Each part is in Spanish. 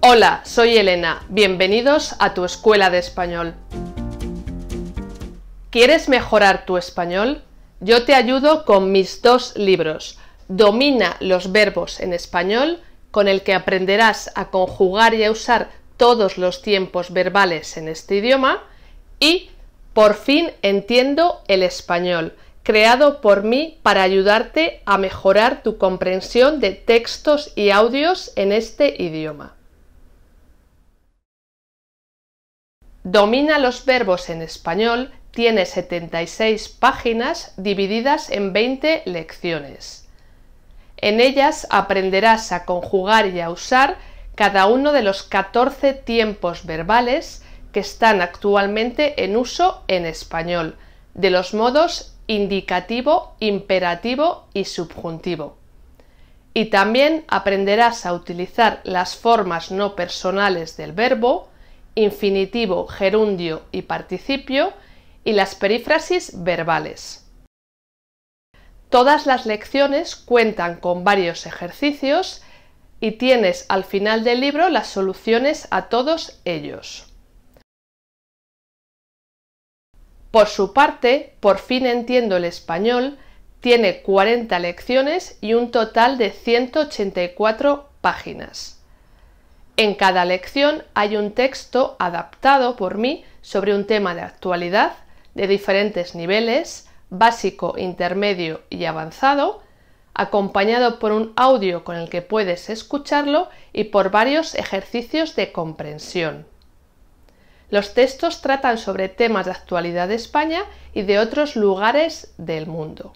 Hola, soy Elena. Bienvenidos a tu escuela de español. ¿Quieres mejorar tu español? Yo te ayudo con mis dos libros. Domina los verbos en español, con el que aprenderás a conjugar y a usar todos los tiempos verbales en este idioma. Y Por fin entiendo el español, creado por mí para ayudarte a mejorar tu comprensión de textos y audios en este idioma. Domina los verbos en español, tiene 76 páginas divididas en 20 lecciones. En ellas aprenderás a conjugar y a usar cada uno de los 14 tiempos verbales que están actualmente en uso en español, de los modos indicativo, imperativo y subjuntivo. Y también aprenderás a utilizar las formas no personales del verbo, infinitivo, gerundio y participio, y las perífrasis verbales. Todas las lecciones cuentan con varios ejercicios y tienes al final del libro las soluciones a todos ellos. Por su parte, Por fin entiendo el español tiene 40 lecciones y un total de 184 páginas. En cada lección hay un texto adaptado por mí sobre un tema de actualidad de diferentes niveles, básico, intermedio y avanzado, acompañado por un audio con el que puedes escucharlo y por varios ejercicios de comprensión. Los textos tratan sobre temas de actualidad de España y de otros lugares del mundo.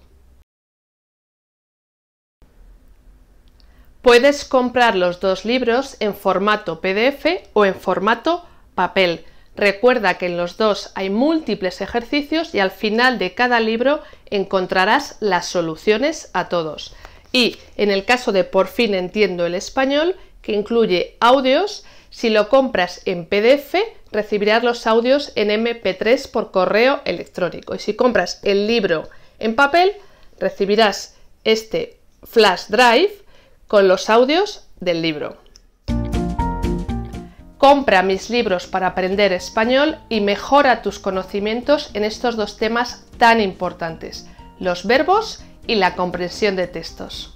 Puedes comprar los dos libros en formato PDF o en formato papel. Recuerda que en los dos hay múltiples ejercicios y al final de cada libro encontrarás las soluciones a todos. Y en el caso de Por fin entiendo el español, que incluye audios, si lo compras en PDF, recibirás los audios en MP3 por correo electrónico. Y si compras el libro en papel, recibirás este flash drive con los audios del libro. Compra mis libros para aprender español y mejora tus conocimientos en estos dos temas tan importantes, los verbos y la comprensión de textos.